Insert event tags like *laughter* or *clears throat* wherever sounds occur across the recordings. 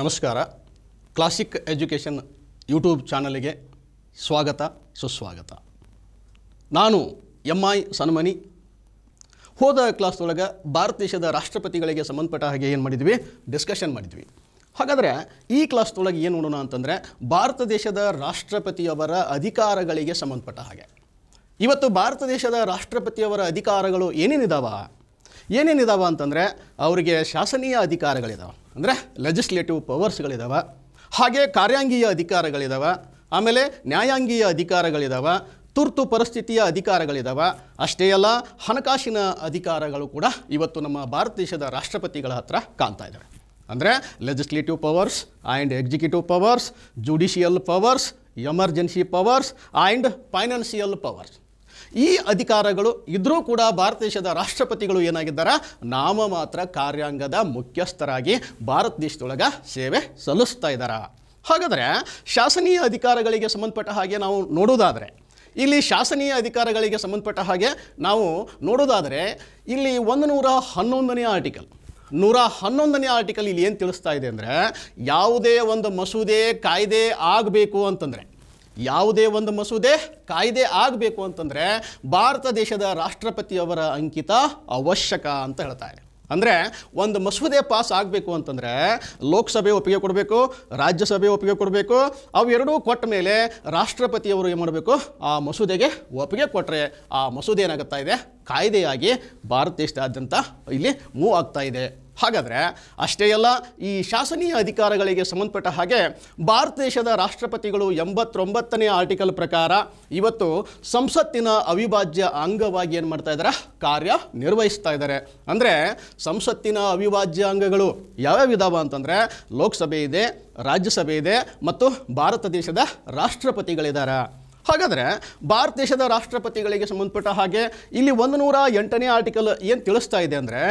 ನಮಸ್ಕಾರ classic education YouTube ಚಾನಲಿಗೆ ಸ್ವಾಗತ ಸುಸ್ವಾಗತ ನಾನು ಎಮ್ ಐ ಸನ್ಮನಿ ಹೋದ ಕ್ಲಾಸ್ದೊಳಗೆ ಭಾರತ ದೇಶದ ರಾಷ್ಟ್ರಪತಿಗಳಿಗೆ ಸಂಬಂಧಪಟ್ಟ ಹಾಗೆ ಏನು ಮಾಡಿದ್ವಿ ಡಿಸ್ಕಷನ್ ಮಾಡಿದ್ವಿ ಹಾಗಾದರೆ ಈ ಕ್ಲಾಸ್ದೊಳಗೆ ಏನು ನೋಡೋಣ ಅಂತಂದರೆ ಭಾರತ ದೇಶದ ರಾಷ್ಟ್ರಪತಿಯವರ ಅಧಿಕಾರಗಳಿಗೆ ಸಂಬಂಧಪಟ್ಟ ಹಾಗೆ ಇವತ್ತು ಭಾರತ ದೇಶದ ರಾಷ್ಟ್ರಪತಿಯವರ ಅಧಿಕಾರಗಳು ಏನೇನಿದಾವ ಏನೇನಿದಾವೆ ಅಂತಂದರೆ ಅವರಿಗೆ ಶಾಸನೀಯ ಅಧಿಕಾರಗಳಿದಾವೆ ಅಂದರೆ ಲೆಜಿಸ್ಲೇಟಿವ್ ಪವರ್ಸ್ಗಳಿದಾವೆ ಹಾಗೆ ಕಾರ್ಯಾಂಗೀಯ ಅಧಿಕಾರಗಳಿದಾವೆ ಆಮೇಲೆ ನ್ಯಾಯಾಂಗೀಯ ಅಧಿಕಾರಗಳಿದಾವೆ ತುರ್ತು ಪರಿಸ್ಥಿತಿಯ ಅಧಿಕಾರಗಳಿದಾವೆ ಅಷ್ಟೇ ಅಲ್ಲ ಹಣಕಾಸಿನ ಅಧಿಕಾರಗಳು ಕೂಡ ಇವತ್ತು ನಮ್ಮ ಭಾರತ ದೇಶದ ರಾಷ್ಟ್ರಪತಿಗಳ ಹತ್ರ ಕಾಣ್ತಾ ಇದ್ದಾರೆ ಅಂದರೆ legislative powers and executive powers judicial powers emergency powers and financial powers ಈ ಅಧಿಕಾರಗಳು ಇದ್ರೂ ಕೂಡ ಭಾರತ ದೇಶದ ರಾಷ್ಟ್ರಪತಿಗಳು ಏನಾಗಿದ್ದಾರೆ ನಾಮ ಮಾತ್ರ ಕಾರ್ಯಾಂಗದ ಮುಖ್ಯಸ್ಥರಾಗಿ ಭಾರತ ದೇಶದೊಳಗೆ ಸೇವೆ ಸಲ್ಲಿಸ್ತಾ ಇದ್ದಾರೆ ಹಾಗಾದರೆ ಶಾಸನೀಯ ಅಧಿಕಾರಗಳಿಗೆ ಸಂಬಂಧಪಟ್ಟ ಹಾಗೆ ನಾವು ನೋಡೋದಾದರೆ ಇಲ್ಲಿ ಶಾಸನೀಯ ಅಧಿಕಾರಗಳಿಗೆ ಸಂಬಂಧಪಟ್ಟ ಹಾಗೆ ನಾವು ನೋಡೋದಾದರೆ ಇಲ್ಲಿ ಒಂದು ನೂರ ಹನ್ನೊಂದನೇ ಆರ್ಟಿಕಲ್ ನೂರ ಹನ್ನೊಂದನೇ ಆರ್ಟಿಕಲ್ ಇಲ್ಲಿ ಏನು ತಿಳಿಸ್ತಾ ಇದೆ ಅಂದರೆ ಯಾವುದೇ ಒಂದು ಮಸೂದೆ ಕಾಯ್ದೆ ಆಗಬೇಕು ಅಂತಂದರೆ ಯಾವುದೇ ಒಂದು ಮಸೂದೆ ಕಾಯ್ದೆ ಆಗಬೇಕು ಅಂತಂದರೆ ಭಾರತ ದೇಶದ ರಾಷ್ಟ್ರಪತಿಯವರ ಅಂಕಿತ ಅವಶ್ಯಕ ಅಂತ ಹೇಳ್ತಾರೆ ಅಂದರೆ ಒಂದು ಮಸೂದೆ ಪಾಸ್ ಆಗಬೇಕು ಅಂತಂದರೆ ಲೋಕಸಭೆ ಒಪ್ಪಿಗೆ ಕೊಡಬೇಕು ರಾಜ್ಯಸಭೆ ಒಪ್ಪಿಗೆ ಕೊಡಬೇಕು ಅವೆರಡೂ ಕೊಟ್ಟ ಮೇಲೆ ರಾಷ್ಟ್ರಪತಿಯವರು ಏನು ಮಾಡಬೇಕು ಆ ಮಸೂದೆಗೆ ಒಪ್ಪಿಗೆ ಕೊಟ್ಟರೆ ಆ ಮಸೂದೆ ಏನಾಗುತ್ತಾ ಇದೆ ಕಾಯ್ದೆಯಾಗಿ ಭಾರತ ದೇಶದಾದ್ಯಂತ ಇಲ್ಲಿ ಮೂವ್ ಆಗ್ತಾ ಇದೆ ಹಾಗಾದರೆ ಅಷ್ಟೇ ಅಲ್ಲ ಈ ಶಾಸನೀಯ ಅಧಿಕಾರಗಳಿಗೆ ಸಂಬಂಧಪಟ್ಟ ಹಾಗೆ ಭಾರತ ದೇಶದ ರಾಷ್ಟ್ರಪತಿಗಳು ಎಂಬತ್ತೊಂಬತ್ತನೇ ಆರ್ಟಿಕಲ್ ಪ್ರಕಾರ ಇವತ್ತು ಸಂಸತ್ತಿನ ಅವಿಭಾಜ್ಯ ಅಂಗವಾಗಿ ಏನು ಮಾಡ್ತಾ ಇದ್ದಾರೆ ಕಾರ್ಯ ನಿರ್ವಹಿಸ್ತಾ ಇದ್ದಾರೆ ಅಂದರೆ ಸಂಸತ್ತಿನ ಅವಿಭಾಜ್ಯ ಅಂಗಗಳು ಯಾವ್ಯಾವ ಇದಾವ ಅಂತಂದರೆ ಲೋಕಸಭೆ ಇದೆ ರಾಜ್ಯಸಭೆ ಇದೆ ಮತ್ತು ಭಾರತ ದೇಶದ ರಾಷ್ಟ್ರಪತಿಗಳಿದ್ದಾರೆ ಹಾಗಾದರೆ ಭಾರತ ದೇಶದ ರಾಷ್ಟ್ರಪತಿಗಳಿಗೆ ಸಂಬಂಧಪಟ್ಟ ಹಾಗೆ ಇಲ್ಲಿ ಒಂದು ನೂರ ಎಂಟನೇ ಆರ್ಟಿಕಲ್ ಏನು ತಿಳಿಸ್ತಾ ಇದೆ ಅಂದರೆ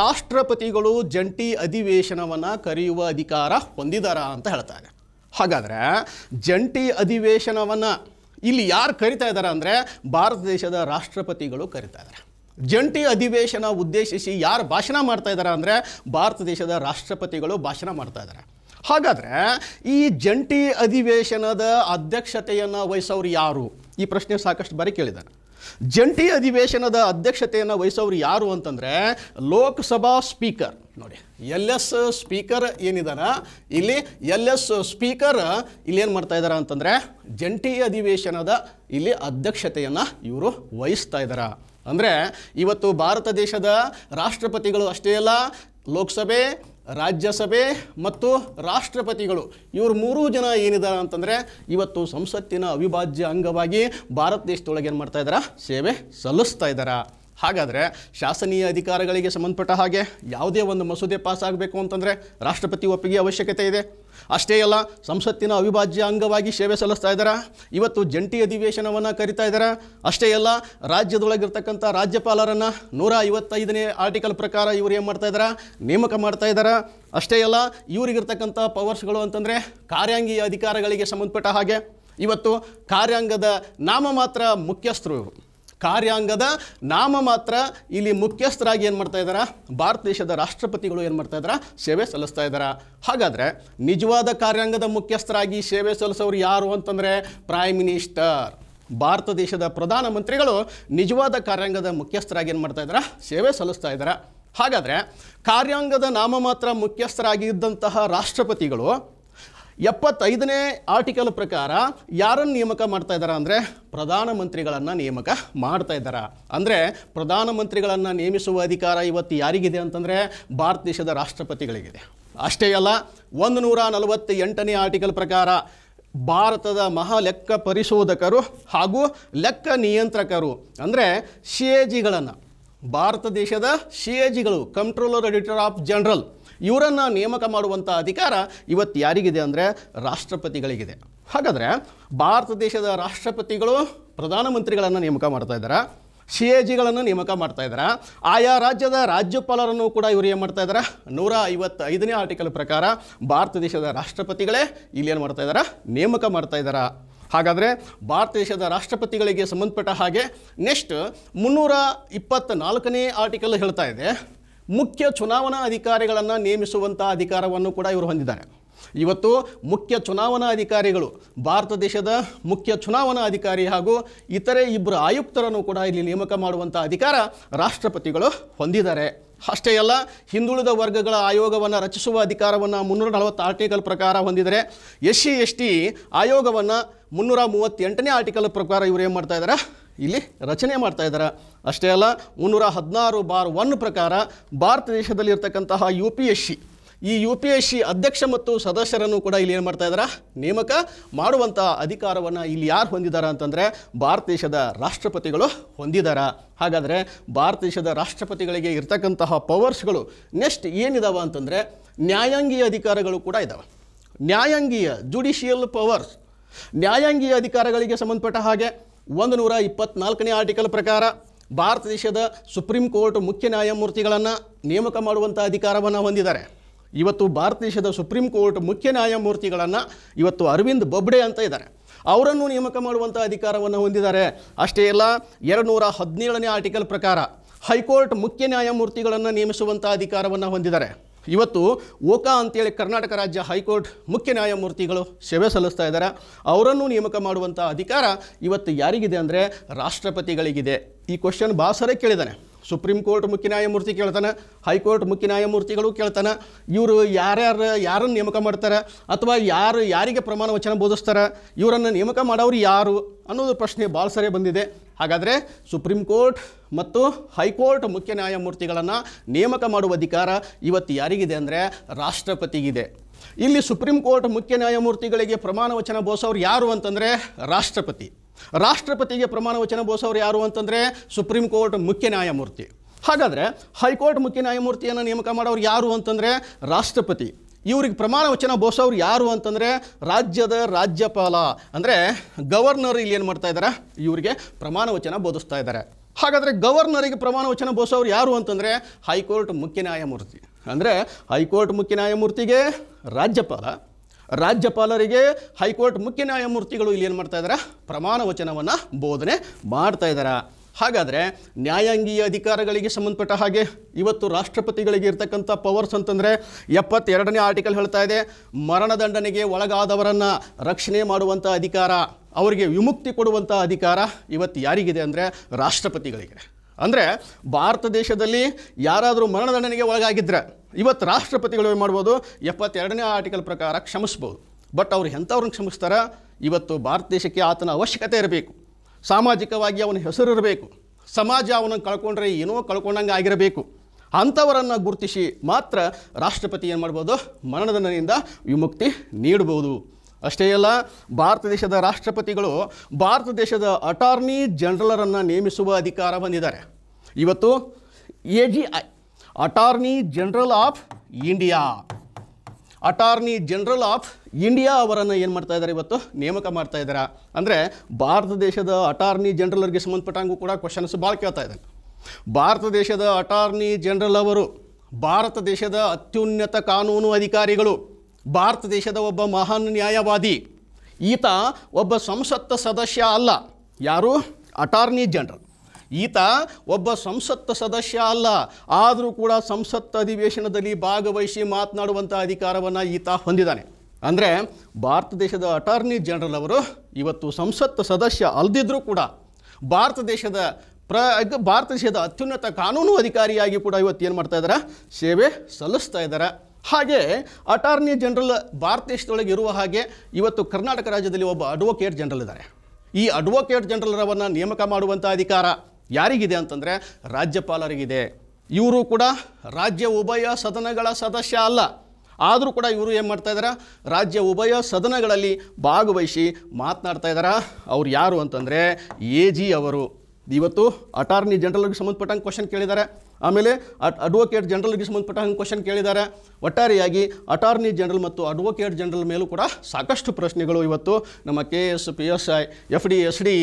ರಾಷ್ಟ್ರಪತಿಗಳು ಜಂಟಿ ಅಧಿವೇಶನವನ್ನು ಕರೆಯುವ ಅಧಿಕಾರ ಹೊಂದಿದಾರಾ ಅಂತ ಹೇಳ್ತಾ ಇದೆ ಹಾಗಾದರೆ ಜಂಟಿ ಅಧಿವೇಶನವನ್ನು ಇಲ್ಲಿ ಯಾರು ಕರಿತಾ ಇದ್ದಾರೆ ಅಂದರೆ ಭಾರತ ದೇಶದ ರಾಷ್ಟ್ರಪತಿಗಳು ಕರಿತಾ ಇದ್ದಾರೆ ಜಂಟಿ ಅಧಿವೇಶನ ಉದ್ದೇಶಿಸಿ ಯಾರು ಭಾಷಣ ಮಾಡ್ತಾ ಇದ್ದಾರೆ ಅಂದರೆ ಭಾರತ ದೇಶದ ರಾಷ್ಟ್ರಪತಿಗಳು ಭಾಷಣ ಮಾಡ್ತಾ ಇದ್ದಾರೆ ಹಾಗಾದರೆ ಈ ಜಂಟಿ ಅಧಿವೇಶನದ ಅಧ್ಯಕ್ಷತೆಯನ್ನು ವಹಿಸೋರು ಯಾರು ಈ ಪ್ರಶ್ನೆ ಸಾಕಷ್ಟು ಬಾರಿ ಕೇಳಿದ್ದಾನೆ ಜಂಟಿ ಅಧಿವೇಶನದ ಅಧ್ಯಕ್ಷತೆಯನ್ನು ವಹಿಸೋರು ಯಾರು ಅಂತಂದರೆ ಲೋಕಸಭಾ ಸ್ಪೀಕರ್ ನೋಡಿ ಎಲ್ ಎಸ್ ಸ್ಪೀಕರ್ ಏನಿದಾರ ಇಲ್ಲಿ ಎಲ್ ಎಸ್ ಸ್ಪೀಕರ್ ಏನು ಮಾಡ್ತಾ ಇದ್ದಾರೆ ಅಂತಂದರೆ ಜಂಟಿ ಅಧಿವೇಶನದ ಇಲ್ಲಿ ಅಧ್ಯಕ್ಷತೆಯನ್ನು ಇವರು ವಹಿಸ್ತಾ ಇದ್ದಾರೆ ಅಂದರೆ ಇವತ್ತು ಭಾರತ ದೇಶದ ರಾಷ್ಟ್ರಪತಿಗಳು ಅಷ್ಟೇ ಅಲ್ಲ ಲೋಕಸಭೆ ರಾಜ್ಯಸಭೆ ಮತ್ತು ರಾಷ್ಟ್ರಪತಿಗಳು ಇವರು ಮೂರೂ ಜನ ಏನಿದ್ದಾರೆ ಅಂತಂದರೆ ಇವತ್ತು ಸಂಸತ್ತಿನ ಅವಿಭಾಜ್ಯ ಅಂಗವಾಗಿ ಭಾರತ ದೇಶದೊಳಗೆ ಏನು ಮಾಡ್ತಾ ಇದ್ದಾರಾ ಸೇವೆ ಸಲ್ಲಿಸ್ತಾ ಇದ್ದಾರಾ ಹಾಗಾದರೆ ಶಾಸನೀಯ ಅಧಿಕಾರಗಳಿಗೆ ಸಂಬಂಧಪಟ್ಟ ಹಾಗೆ ಯಾವುದೇ ಒಂದು ಮಸೂದೆ ಪಾಸ್ ಆಗಬೇಕು ಅಂತಂದರೆ ರಾಷ್ಟ್ರಪತಿ ಒಪ್ಪಿಗೆ ಅವಶ್ಯಕತೆ ಇದೆ ಅಷ್ಟೇ ಅಲ್ಲ ಸಂಸತ್ತಿನ ಅವಿಭಾಜ್ಯ ಅಂಗವಾಗಿ ಸೇವೆ ಸಲ್ಲಿಸ್ತಾ ಇದ್ದಾರಾ ಇವತ್ತು ಜಂಟಿ ಅಧಿವೇಶನವನ್ನು ಕರಿತಾ ಇದ್ದಾರೆ ಅಷ್ಟೇ ಅಲ್ಲ ರಾಜ್ಯದೊಳಗಿರ್ತಕ್ಕಂಥ ರಾಜ್ಯಪಾಲರನ್ನು ನೂರ ಐವತ್ತೈದನೇ ಆರ್ಟಿಕಲ್ ಪ್ರಕಾರ ಇವರು ಏನು ಮಾಡ್ತಾ ಇದ್ದಾರಾ ನೇಮಕ ಮಾಡ್ತಾ ಇದ್ದಾರೆ ಅಷ್ಟೇ ಅಲ್ಲ ಇವರಿಗಿರ್ತಕ್ಕಂಥ ಪವರ್ಸ್ಗಳು ಅಂತಂದರೆ ಕಾರ್ಯಾಂಗೀಯ ಅಧಿಕಾರಗಳಿಗೆ ಸಂಬಂಧಪಟ್ಟ ಹಾಗೆ ಇವತ್ತು ಕಾರ್ಯಾಂಗದ ನಾಮ ಮಾತ್ರ ಮುಖ್ಯಸ್ಥರು ಇವರು ಕಾರ್ಯಾಂಗದ ನಾಮ ಮಾತ್ರ ಇಲ್ಲಿ ಮುಖ್ಯಸ್ಥರಾಗಿ ಏನು ಮಾಡ್ತಾ ಇದ್ದಾರಾ ಭಾರತ ದೇಶದ ರಾಷ್ಟ್ರಪತಿಗಳು ಏನು ಮಾಡ್ತಾ ಇದ್ದಾರಾ ಸೇವೆ ಸಲ್ಲಿಸ್ತಾ ಇದ್ದಾರೆ ಹಾಗಾದರೆ ನಿಜವಾದ ಕಾರ್ಯಾಂಗದ ಮುಖ್ಯಸ್ಥರಾಗಿ ಸೇವೆ ಸಲ್ಲಿಸೋರು ಯಾರು ಅಂತಂದರೆ ಪ್ರೈಮ್ ಮಿನಿಸ್ಟರ್ ಭಾರತ ದೇಶದ ಪ್ರಧಾನಮಂತ್ರಿಗಳು ನಿಜವಾದ ಕಾರ್ಯಾಂಗದ ಮುಖ್ಯಸ್ಥರಾಗಿ ಏನು ಮಾಡ್ತಾ ಇದ್ದಾರಾ ಸೇವೆ ಸಲ್ಲಿಸ್ತಾ ಇದ್ದಾರಾ ಹಾಗಾದರೆ ಕಾರ್ಯಾಂಗದ ನಾಮ ಮಾತ್ರ ಮುಖ್ಯಸ್ಥರಾಗಿದ್ದಂತಹ ರಾಷ್ಟ್ರಪತಿಗಳು ಎಪ್ಪತ್ತೈದನೇ ಆರ್ಟಿಕಲ್ ಪ್ರಕಾರ ಯಾರನ್ನು ನೇಮಕ ಮಾಡ್ತಾ ಇದ್ದಾರೆ ಅಂದರೆ ಪ್ರಧಾನಮಂತ್ರಿಗಳನ್ನು ನೇಮಕ ಮಾಡ್ತಾ ಇದ್ದಾರೆ ಅಂದರೆ ಪ್ರಧಾನಮಂತ್ರಿಗಳನ್ನು ನೇಮಿಸುವ ಅಧಿಕಾರ ಇವತ್ತು ಯಾರಿಗಿದೆ ಅಂತಂದರೆ ಭಾರತ ದೇಶದ ರಾಷ್ಟ್ರಪತಿಗಳಿಗಿದೆ ಅಷ್ಟೇ ಅಲ್ಲ ಒಂದು ನೂರ ನಲವತ್ತ ಎಂಟನೇ ಆರ್ಟಿಕಲ್ ಪ್ರಕಾರ ಭಾರತದ ಮಹಾ ಲೆಕ್ಕ ಪರಿಶೋಧಕರು ಹಾಗೂ ಲೆಕ್ಕ ನಿಯಂತ್ರಕರು ಅಂದರೆ ಸಿ ಎ ಜಿಗಳನ್ನು ಭಾರತ ದೇಶದ ಸಿ ಎ ಜಿಗಳು ಕಂಟ್ರೋಲರ್ ಎಡಿಟರ್ ಆಫ್ ಜನರಲ್ ಇವರನ್ನು ನೇಮಕ ಮಾಡುವಂಥ ಅಧಿಕಾರ ಇವತ್ತು ಯಾರಿಗಿದೆ ಅಂದರೆ ರಾಷ್ಟ್ರಪತಿಗಳಿಗಿದೆ ಹಾಗಾದರೆ ಭಾರತ ದೇಶದ ರಾಷ್ಟ್ರಪತಿಗಳು ಪ್ರಧಾನಮಂತ್ರಿಗಳನ್ನು ನೇಮಕ ಮಾಡ್ತಾ ಇದ್ದಾರೆ ಸಿ ಎ ಜಿಗಳನ್ನು ನೇಮಕ ಮಾಡ್ತಾ ಇದ್ದಾರೆ ಆಯಾ ರಾಜ್ಯದ ರಾಜ್ಯಪಾಲರನ್ನು ಕೂಡ ಇವರು ಏನು ಮಾಡ್ತಾ ಇದ್ದಾರೆ ನೂರ ಐವತ್ತೈದನೇ ಆರ್ಟಿಕಲ್ ಪ್ರಕಾರ ಭಾರತ ದೇಶದ ರಾಷ್ಟ್ರಪತಿಗಳೇ ಏನು ಮಾಡ್ತಾ ಇದ್ದಾರೆ ನೇಮಕ ಮಾಡ್ತಾ ಇದ್ದಾರೆ ಹಾಗಾದರೆ ಭಾರತ ದೇಶದ ರಾಷ್ಟ್ರಪತಿಗಳಿಗೆ ಸಂಬಂಧಪಟ್ಟ ಹಾಗೆ ನೆಕ್ಸ್ಟ್ ಮುನ್ನೂರ ನಾಲ್ಕನೇ ಆರ್ಟಿಕಲ್ ಹೇಳ್ತಾ ಇದೆ ಮುಖ್ಯ ಚುನಾವಣಾ ಅಧಿಕಾರಿಗಳನ್ನು ನೇಮಿಸುವಂಥ ಅಧಿಕಾರವನ್ನು ಕೂಡ ಇವರು ಹೊಂದಿದ್ದಾರೆ ಇವತ್ತು ಮುಖ್ಯ ಚುನಾವಣಾ ಅಧಿಕಾರಿಗಳು ಭಾರತ ದೇಶದ ಮುಖ್ಯ ಚುನಾವಣಾ ಅಧಿಕಾರಿ ಹಾಗೂ ಇತರೆ ಇಬ್ಬರು ಆಯುಕ್ತರನ್ನು ಕೂಡ ಇಲ್ಲಿ ನೇಮಕ ಮಾಡುವಂಥ ಅಧಿಕಾರ ರಾಷ್ಟ್ರಪತಿಗಳು ಹೊಂದಿದ್ದಾರೆ ಅಷ್ಟೇ ಅಲ್ಲ ಹಿಂದುಳಿದ ವರ್ಗಗಳ ಆಯೋಗವನ್ನು ರಚಿಸುವ ಅಧಿಕಾರವನ್ನು ಮುನ್ನೂರ ನಲವತ್ತು ಆರ್ಟಿಕಲ್ ಪ್ರಕಾರ ಹೊಂದಿದರೆ ಎಸ್ ಸಿ ಎಸ್ ಟಿ ಆಯೋಗವನ್ನು ಮುನ್ನೂರ ಮೂವತ್ತೆಂಟನೇ ಆರ್ಟಿಕಲ್ ಪ್ರಕಾರ ಇವರು ಏನು ಮಾಡ್ತಾ ಇದ್ದಾರೆ ಇಲ್ಲಿ ರಚನೆ ಮಾಡ್ತಾ ಇದ್ದಾರೆ ಅಷ್ಟೇ ಅಲ್ಲ ಮುನ್ನೂರ ಹದಿನಾರು ಬಾರ್ ಒನ್ ಪ್ರಕಾರ ಭಾರತ ದೇಶದಲ್ಲಿರ್ತಕ್ಕಂತಹ ಯು ಪಿ ಎಸ್ ಸಿ ಈ ಯು ಪಿ ಎಸ್ ಸಿ ಅಧ್ಯಕ್ಷ ಮತ್ತು ಸದಸ್ಯರನ್ನು ಕೂಡ ಇಲ್ಲಿ ಏನು ಮಾಡ್ತಾ ಇದ್ದಾರೆ ನೇಮಕ ಮಾಡುವಂತಹ ಅಧಿಕಾರವನ್ನು ಇಲ್ಲಿ ಯಾರು ಹೊಂದಿದ್ದಾರೆ ಅಂತಂದರೆ ಭಾರತ ದೇಶದ ರಾಷ್ಟ್ರಪತಿಗಳು ಹೊಂದಿದ್ದಾರೆ ಹಾಗಾದರೆ ಭಾರತ ದೇಶದ ರಾಷ್ಟ್ರಪತಿಗಳಿಗೆ ಇರ್ತಕ್ಕಂತಹ ಪವರ್ಸ್ಗಳು ನೆಕ್ಸ್ಟ್ ಏನಿದಾವೆ ಅಂತಂದರೆ ನ್ಯಾಯಾಂಗೀಯ ಅಧಿಕಾರಗಳು ಕೂಡ ಇದ್ದಾವೆ ನ್ಯಾಯಾಂಗೀಯ ಜುಡಿಷಿಯಲ್ ಪವರ್ಸ್ ನ್ಯಾಯಾಂಗೀಯ ಅಧಿಕಾರಗಳಿಗೆ ಸಂಬಂಧಪಟ್ಟ ಹಾಗೆ ಒಂದು ನೂರ ಇಪ್ಪತ್ನಾಲ್ಕನೇ ಆರ್ಟಿಕಲ್ ಪ್ರಕಾರ ಭಾರತ ದೇಶದ ಸುಪ್ರೀಂ ಕೋರ್ಟ್ ಮುಖ್ಯ ನ್ಯಾಯಮೂರ್ತಿಗಳನ್ನು ನೇಮಕ ಮಾಡುವಂಥ ಅಧಿಕಾರವನ್ನು ಹೊಂದಿದ್ದಾರೆ ಇವತ್ತು ಭಾರತ ದೇಶದ ಸುಪ್ರೀಂ ಕೋರ್ಟ್ ಮುಖ್ಯ ನ್ಯಾಯಮೂರ್ತಿಗಳನ್ನು ಇವತ್ತು ಅರವಿಂದ್ ಬೊಬ್ಡೆ ಅಂತ ಇದ್ದಾರೆ ಅವರನ್ನು ನೇಮಕ ಮಾಡುವಂಥ ಅಧಿಕಾರವನ್ನು ಹೊಂದಿದ್ದಾರೆ ಅಷ್ಟೇ ಅಲ್ಲ ಎರಡು ನೂರ ಹದಿನೇಳನೇ ಆರ್ಟಿಕಲ್ ಪ್ರಕಾರ ಹೈಕೋರ್ಟ್ ಮುಖ್ಯ ನ್ಯಾಯಮೂರ್ತಿಗಳನ್ನು ನೇಮಿಸುವಂಥ ಅಧಿಕಾರವನ್ನು ಹೊಂದಿದ್ದಾರೆ ಇವತ್ತು ಓಕಾ ಅಂತೇಳಿ ಕರ್ನಾಟಕ ರಾಜ್ಯ ಹೈಕೋರ್ಟ್ ಮುಖ್ಯ ನ್ಯಾಯಮೂರ್ತಿಗಳು ಸೇವೆ ಸಲ್ಲಿಸ್ತಾ ಇದ್ದಾರೆ ಅವರನ್ನು ನೇಮಕ ಮಾಡುವಂಥ ಅಧಿಕಾರ ಇವತ್ತು ಯಾರಿಗಿದೆ ಅಂದರೆ ರಾಷ್ಟ್ರಪತಿಗಳಿಗಿದೆ ಈ ಕ್ವಶನ್ ಬಾಸರೇ ಕೇಳಿದ್ದಾನೆ ಸುಪ್ರೀಂ ಕೋರ್ಟ್ ಮುಖ್ಯ ನ್ಯಾಯಮೂರ್ತಿ ಕೇಳ್ತಾನೆ ಹೈಕೋರ್ಟ್ ಮುಖ್ಯ ನ್ಯಾಯಮೂರ್ತಿಗಳು ಕೇಳ್ತಾನೆ ಇವರು ಯಾರ್ಯಾರು ಯಾರನ್ನು ನೇಮಕ ಮಾಡ್ತಾರೆ ಅಥವಾ ಯಾರು ಯಾರಿಗೆ ಪ್ರಮಾಣ ವಚನ ಬೋಧಿಸ್ತಾರೆ ಇವರನ್ನು ನೇಮಕ ಮಾಡೋರು ಯಾರು ಅನ್ನೋದು ಪ್ರಶ್ನೆ ಭಾಳ ಸರಿ ಬಂದಿದೆ ಹಾಗಾದರೆ ಸುಪ್ರೀಂ ಕೋರ್ಟ್ ಮತ್ತು ಹೈಕೋರ್ಟ್ ಮುಖ್ಯ ನ್ಯಾಯಮೂರ್ತಿಗಳನ್ನು ನೇಮಕ ಮಾಡುವ ಅಧಿಕಾರ ಇವತ್ತು ಯಾರಿಗಿದೆ ಅಂದರೆ ರಾಷ್ಟ್ರಪತಿಗಿದೆ ಇಲ್ಲಿ ಸುಪ್ರೀಂ ಕೋರ್ಟ್ ಮುಖ್ಯ ನ್ಯಾಯಮೂರ್ತಿಗಳಿಗೆ ಪ್ರಮಾಣ ವಚನ ಬೋಧಿಸೋರು ಯಾರು ಅಂತಂದರೆ ರಾಷ್ಟ್ರಪತಿ ರಾಷ್ಟ್ರಪತಿಗೆ ಪ್ರಮಾಣ ವಚನ ಬೋಸವ್ರು ಯಾರು ಅಂತಂದರೆ ಸುಪ್ರೀಂ ಕೋರ್ಟ್ ಮುಖ್ಯ ನ್ಯಾಯಮೂರ್ತಿ ಹಾಗಾದರೆ ಹೈಕೋರ್ಟ್ ಮುಖ್ಯ ನ್ಯಾಯಮೂರ್ತಿಯನ್ನು ನೇಮಕ ಮಾಡೋರು ಯಾರು ಅಂತಂದರೆ ರಾಷ್ಟ್ರಪತಿ ಇವರಿಗೆ ಪ್ರಮಾಣ ವಚನ ಬೋಸವ್ರು ಯಾರು ಅಂತಂದರೆ ರಾಜ್ಯದ ರಾಜ್ಯಪಾಲ ಅಂದರೆ ಗವರ್ನರ್ ಇಲ್ಲಿ ಏನು ಮಾಡ್ತಾ ಇದ್ದಾರೆ ಇವರಿಗೆ ಪ್ರಮಾಣ ವಚನ ಬೋಧಿಸ್ತಾ ಇದ್ದಾರೆ ಹಾಗಾದರೆ ಗವರ್ನರಿಗೆ ಪ್ರಮಾಣ ವಚನ ಬೋಸವ್ರು ಯಾರು ಅಂತಂದರೆ ಹೈಕೋರ್ಟ್ ಮುಖ್ಯ ನ್ಯಾಯಮೂರ್ತಿ ಅಂದರೆ ಹೈಕೋರ್ಟ್ ಮುಖ್ಯ ನ್ಯಾಯಮೂರ್ತಿಗೆ ರಾಜ್ಯಪಾಲ ರಾಜ್ಯಪಾಲರಿಗೆ ಹೈಕೋರ್ಟ್ ಮುಖ್ಯ ನ್ಯಾಯಮೂರ್ತಿಗಳು ಇಲ್ಲಿ ಏನು ಮಾಡ್ತಾ ಇದ್ದಾರೆ ಪ್ರಮಾಣ ವಚನವನ್ನು ಬೋಧನೆ ಮಾಡ್ತಾ ಇದ್ದಾರೆ ಹಾಗಾದರೆ ನ್ಯಾಯಾಂಗೀಯ ಅಧಿಕಾರಗಳಿಗೆ ಸಂಬಂಧಪಟ್ಟ ಹಾಗೆ ಇವತ್ತು ರಾಷ್ಟ್ರಪತಿಗಳಿಗೆ ಇರ್ತಕ್ಕಂಥ ಪವರ್ಸ್ ಅಂತಂದರೆ ಎಪ್ಪತ್ತೆರಡನೇ ಆರ್ಟಿಕಲ್ ಹೇಳ್ತಾ ಇದೆ ಮರಣದಂಡನೆಗೆ ಒಳಗಾದವರನ್ನು ರಕ್ಷಣೆ ಮಾಡುವಂಥ ಅಧಿಕಾರ ಅವರಿಗೆ ವಿಮುಕ್ತಿ ಕೊಡುವಂಥ ಅಧಿಕಾರ ಇವತ್ತು ಯಾರಿಗಿದೆ ಅಂದರೆ ರಾಷ್ಟ್ರಪತಿಗಳಿಗೆ ಅಂದರೆ ಭಾರತ ದೇಶದಲ್ಲಿ ಯಾರಾದರೂ ಮರಣದಂಡನೆಗೆ ಒಳಗಾಗಿದ್ದರೆ ಇವತ್ತು ರಾಷ್ಟ್ರಪತಿಗಳು ಏನು ಮಾಡ್ಬೋದು ಎಪ್ಪತ್ತೆರಡನೇ ಆರ್ಟಿಕಲ್ ಪ್ರಕಾರ ಕ್ಷಮಿಸ್ಬೋದು ಬಟ್ ಅವ್ರು ಎಂಥವ್ರನ್ನ ಕ್ಷಮಿಸ್ತಾರೆ ಇವತ್ತು ಭಾರತ ದೇಶಕ್ಕೆ ಆತನ ಅವಶ್ಯಕತೆ ಇರಬೇಕು ಸಾಮಾಜಿಕವಾಗಿ ಅವನ ಹೆಸರು ಇರಬೇಕು ಸಮಾಜ ಅವನನ್ನು ಕಳ್ಕೊಂಡ್ರೆ ಏನೋ ಕಳ್ಕೊಂಡಂಗೆ ಆಗಿರಬೇಕು ಅಂಥವರನ್ನು ಗುರುತಿಸಿ ಮಾತ್ರ ರಾಷ್ಟ್ರಪತಿ ಏನು ಮಾಡ್ಬೋದು ಮರಣದಂಡನೆಯಿಂದ ವಿಮುಕ್ತಿ ನೀಡಬಹುದು ಅಷ್ಟೇ ಅಲ್ಲ ಭಾರತ ದೇಶದ ರಾಷ್ಟ್ರಪತಿಗಳು ಭಾರತ ದೇಶದ ಅಟಾರ್ನಿ ಜನರಲರನ್ನು ನೇಮಿಸುವ ಅಧಿಕಾರ ಬಂದಿದ್ದಾರೆ ಇವತ್ತು A G I attorney general of India attorney general of India ಅವರನ್ನು ಏನು ಮಾಡ್ತಾ ಇದ್ದಾರೆ ಇವತ್ತು ನೇಮಕ ಮಾಡ್ತಾ ಇದ್ದಾರೆ ಅಂದರೆ ಭಾರತ ದೇಶದ ಅಟಾರ್ನಿ ಜನರಲ್ಗೆ ಸಂಬಂಧಪಟ್ಟಂಗೂ ಕೂಡ ಕ್ವಶನ್ಸ್ ಭಾಳ ಕೇಳ್ತಾ ಇದ್ದಾರೆ ಭಾರತ ದೇಶದ ಅಟಾರ್ನಿ ಜನರಲ್ ಅವರು ಭಾರತ ದೇಶದ ಅತ್ಯುನ್ನತ ಕಾನೂನು ಅಧಿಕಾರಿಗಳು ಭಾರತ ದೇಶದ ಒಬ್ಬ ಮಹಾನ್ ನ್ಯಾಯವಾದಿ ಈತ ಒಬ್ಬ ಸಂಸತ್ತ ಸದಸ್ಯ ಅಲ್ಲ ಯಾರು ಅಟಾರ್ನಿ ಜನರಲ್ ಈತ ಒಬ್ಬ ಸಂಸತ್ ಸದಸ್ಯ ಅಲ್ಲ ಆದರೂ ಕೂಡ ಸಂಸತ್ ಅಧಿವೇಶನದಲ್ಲಿ ಭಾಗವಹಿಸಿ ಮಾತನಾಡುವಂಥ ಅಧಿಕಾರವನ್ನು ಈತ ಹೊಂದಿದ್ದಾನೆ ಅಂದರೆ ಭಾರತ ದೇಶದ ಅಟಾರ್ನಿ ಜನರಲ್ ಅವರು ಇವತ್ತು ಸಂಸತ್ ಸದಸ್ಯ ಅಲ್ದಿದ್ರೂ ಕೂಡ ಭಾರತ ದೇಶದ ಪ್ರ ಭಾರತ ದೇಶದ ಅತ್ಯುನ್ನತ ಕಾನೂನು ಅಧಿಕಾರಿಯಾಗಿ ಕೂಡ ಇವತ್ತು ಏನು ಮಾಡ್ತಾ ಇದ್ದಾರೆ ಸೇವೆ ಸಲ್ಲಿಸ್ತಾ ಇದ್ದಾರೆ ಹಾಗೆ ಅಟಾರ್ನಿ ಜನರಲ್ ಭಾರತ ದೇಶದೊಳಗೆ ಇರುವ ಹಾಗೆ ಇವತ್ತು ಕರ್ನಾಟಕ ರಾಜ್ಯದಲ್ಲಿ ಒಬ್ಬ ಅಡ್ವೊಕೇಟ್ ಜನರಲ್ ಇದ್ದಾರೆ ಈ ಅಡ್ವೊಕೇಟ್ ಜನರಲ್ರವನ್ನು ನೇಮಕ ಮಾಡುವಂಥ ಅಧಿಕಾರ ಯಾರಿಗಿದೆ ಅಂತಂದರೆ ರಾಜ್ಯಪಾಲರಿಗಿದೆ ಇವರು ಕೂಡ ರಾಜ್ಯ ಉಭಯ ಸದನಗಳ ಸದಸ್ಯ ಅಲ್ಲ ಆದರೂ ಕೂಡ ಇವರು ಏನು ಮಾಡ್ತಾ ಇದ್ದಾರೆ ರಾಜ್ಯ ಉಭಯ ಸದನಗಳಲ್ಲಿ ಭಾಗವಹಿಸಿ ಮಾತನಾಡ್ತಾ ಇದ್ದಾರೆ ಅವ್ರು ಯಾರು ಅಂತಂದರೆ ಎ ಜಿ ಅವರು ಇವತ್ತು ಅಟಾರ್ನಿ ಜನರಲ್ಗೆ ಸಂಬಂಧಪಟ್ಟಂಗೆ ಕ್ವಶನ್ ಕೇಳಿದ್ದಾರೆ ಆಮೇಲೆ ಅಡ್ವೊಕೇಟ್ ಜನರಲ್ಗೆ ಸಂಬಂಧಪಟ್ಟ ಹಂಗೆ ಕ್ವಶನ್ ಕೇಳಿದ್ದಾರೆ ಒಟ್ಟಾರೆಯಾಗಿ ಅಟಾರ್ನಿ ಜನರಲ್ ಮತ್ತು ಅಡ್ವೊಕೇಟ್ ಜನರಲ್ ಮೇಲೂ ಕೂಡ ಸಾಕಷ್ಟು ಪ್ರಶ್ನೆಗಳು ಇವತ್ತು ನಮ್ಮ K S P S I F D S D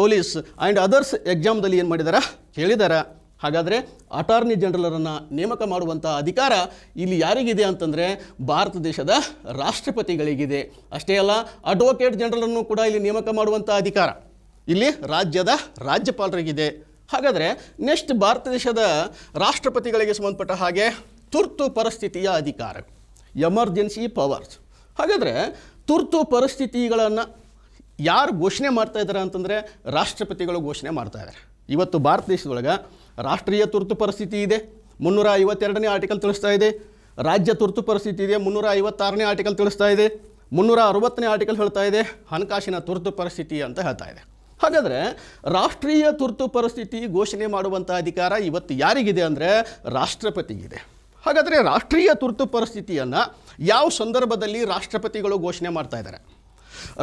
police and others ಎಕ್ಸಾಮ್ದಲ್ಲಿ ಏನು ಮಾಡಿದ್ದಾರೆ ಕೇಳಿದ್ದಾರೆ ಹಾಗಾದರೆ ಅಟಾರ್ನಿ ಜನರಲರನ್ನು ನೇಮಕ ಮಾಡುವಂಥ ಅಧಿಕಾರ ಇಲ್ಲಿ ಯಾರಿಗಿದೆ ಅಂತಂದರೆ ಭಾರತ ದೇಶದ ರಾಷ್ಟ್ರಪತಿಗಳಿಗಿದೆ ಅಷ್ಟೇ ಅಲ್ಲ ಅಡ್ವೊಕೇಟ್ ಜನರಲನ್ನು ಕೂಡ ಇಲ್ಲಿ ನೇಮಕ ಮಾಡುವಂಥ ಅಧಿಕಾರ ಇಲ್ಲಿ ರಾಜ್ಯದ ರಾಜ್ಯಪಾಲರಿಗಿದೆ ಹಾಗಾದರೆ ನೆಕ್ಸ್ಟ್ ಭಾರತ ದೇಶದ ರಾಷ್ಟ್ರಪತಿಗಳಿಗೆ ಸಂಬಂಧಪಟ್ಟ ಹಾಗೆ ತುರ್ತು ಪರಿಸ್ಥಿತಿಯ ಅಧಿಕಾರ ಎಮರ್ಜೆನ್ಸಿ ಪವರ್ಸ್ ಹಾಗಾದರೆ ತುರ್ತು ಪರಿಸ್ಥಿತಿಗಳನ್ನು ಯಾರು ಘೋಷಣೆ ಮಾಡ್ತಾ ಇದ್ದಾರೆ ಅಂತಂದರೆ ರಾಷ್ಟ್ರಪತಿಗಳು ಘೋಷಣೆ ಮಾಡ್ತಾ ಇದ್ದಾರೆ ಇವತ್ತು ಭಾರತ ದೇಶದೊಳಗೆ ರಾಷ್ಟ್ರೀಯ ತುರ್ತು ಪರಿಸ್ಥಿತಿ ಇದೆ ಮುನ್ನೂರ ಐವತ್ತೆರಡನೇ ಆರ್ಟಿಕಲ್ ತಿಳಿಸ್ತಾ ಇದೆ ರಾಜ್ಯ ತುರ್ತು ಪರಿಸ್ಥಿತಿ ಇದೆ ಮುನ್ನೂರ ಐವತ್ತಾರನೇ ಆರ್ಟಿಕಲ್ ತಿಳಿಸ್ತಾ ಇದೆ ಮುನ್ನೂರ ಅರವತ್ತನೇ ಆರ್ಟಿಕಲ್ ಹೇಳ್ತಾ ಇದೆ ಹಣಕಾಸಿನ ತುರ್ತು ಪರಿಸ್ಥಿತಿ ಅಂತ ಹೇಳ್ತಾ ಇದೆ ಹಾಗಾದರೆ ರಾಷ್ಟ್ರೀಯ ತುರ್ತು ಪರಿಸ್ಥಿತಿ ಘೋಷಣೆ ಮಾಡುವಂಥ ಅಧಿಕಾರ ಇವತ್ತು ಯಾರಿಗಿದೆ ಅಂದರೆ ರಾಷ್ಟ್ರಪತಿಗಿದೆ ಹಾಗಾದರೆ ರಾಷ್ಟ್ರೀಯ ತುರ್ತು ಪರಿಸ್ಥಿತಿಯನ್ನು ಯಾವ ಸಂದರ್ಭದಲ್ಲಿ ರಾಷ್ಟ್ರಪತಿಗಳು ಘೋಷಣೆ ಮಾಡ್ತಾ ಇದ್ದಾರೆ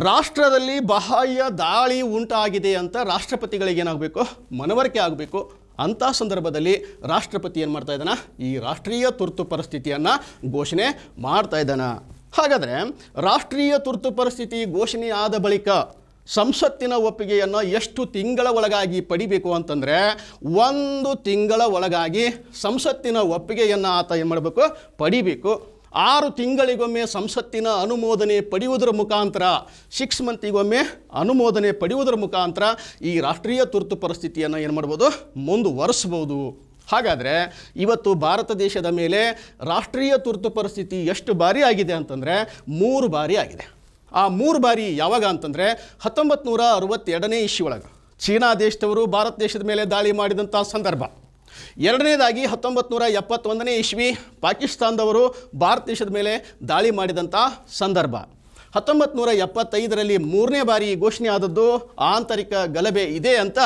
ರಾಷ್ಟ್ರದಲ್ಲಿ ಬಾಹ್ಯ ದಾಳಿ ಉಂಟಾಗಿದೆ ಅಂತ ರಾಷ್ಟ್ರಪತಿಗಳಿಗೇನಾಗಬೇಕು ಮನವರಿಕೆ ಆಗಬೇಕು ಅಂಥ ಸಂದರ್ಭದಲ್ಲಿ ರಾಷ್ಟ್ರಪತಿ ಏನು ಮಾಡ್ತಾ ಇದ್ದಾನೆ ಈ ರಾಷ್ಟ್ರೀಯ ತುರ್ತು ಪರಿಸ್ಥಿತಿಯನ್ನು ಘೋಷಣೆ ಮಾಡ್ತಾ ಇದ್ದಾನೆ ಹಾಗಾದರೆ ರಾಷ್ಟ್ರೀಯ ತುರ್ತು ಪರಿಸ್ಥಿತಿ ಘೋಷಣೆ ಆದ ಬಳಿಕ ಸಂಸತ್ತಿನ ಒಪ್ಪಿಗೆಯನ್ನು ಎಷ್ಟು ತಿಂಗಳ ಒಳಗಾಗಿ ಪಡಿಬೇಕು ಅಂತಂದರೆ ಒಂದು ತಿಂಗಳ ಒಳಗಾಗಿ ಸಂಸತ್ತಿನ ಒಪ್ಪಿಗೆಯನ್ನು ಆತ ಏನು ಮಾಡಬೇಕು ಪಡಿಬೇಕು ಆರು ತಿಂಗಳಿಗೊಮ್ಮೆ ಸಂಸತ್ತಿನ ಅನುಮೋದನೆ ಪಡೆಯುವುದರ ಮುಖಾಂತರ ಸಿಕ್ಸ್ ಮಂತಿಗೊಮ್ಮೆ ಅನುಮೋದನೆ ಪಡೆಯುವುದರ ಮುಖಾಂತರ ಈ ರಾಷ್ಟ್ರೀಯ ತುರ್ತು ಪರಿಸ್ಥಿತಿಯನ್ನು ಏನು ಮಾಡ್ಬೋದು ಮುಂದುವರಿಸ್ಬೋದು ಹಾಗಾದರೆ ಇವತ್ತು ಭಾರತ ದೇಶದ ಮೇಲೆ ರಾಷ್ಟ್ರೀಯ ತುರ್ತು ಪರಿಸ್ಥಿತಿ ಎಷ್ಟು ಬಾರಿ ಆಗಿದೆ ಅಂತಂದರೆ ಮೂರು ಬಾರಿ ಆಗಿದೆ ಆ ಮೂರು ಬಾರಿ ಯಾವಾಗ ಅಂತಂದರೆ ಹತ್ತೊಂಬತ್ತು ನೂರ ಅರವತ್ತೆರಡನೇ ಒಳಗೆ ಚೀನಾ ದೇಶದವರು ಭಾರತ ದೇಶದ ಮೇಲೆ ದಾಳಿ ಮಾಡಿದಂಥ ಸಂದರ್ಭ ಎರಡನೇದಾಗಿ ಹತ್ತೊಂಬತ್ತು ನೂರ ಎಪ್ಪತ್ತೊಂದನೇ ಇಸ್ವಿ ಪಾಕಿಸ್ತಾನದವರು ಭಾರತ ದೇಶದ ಮೇಲೆ ದಾಳಿ ಮಾಡಿದಂಥ ಸಂದರ್ಭ ಹತ್ತೊಂಬತ್ತು ನೂರ ಎಪ್ಪತ್ತೈದರಲ್ಲಿ ಮೂರನೇ ಬಾರಿ ಘೋಷಣೆ ಆದದ್ದು ಆಂತರಿಕ ಗಲಭೆ ಇದೆ ಅಂತ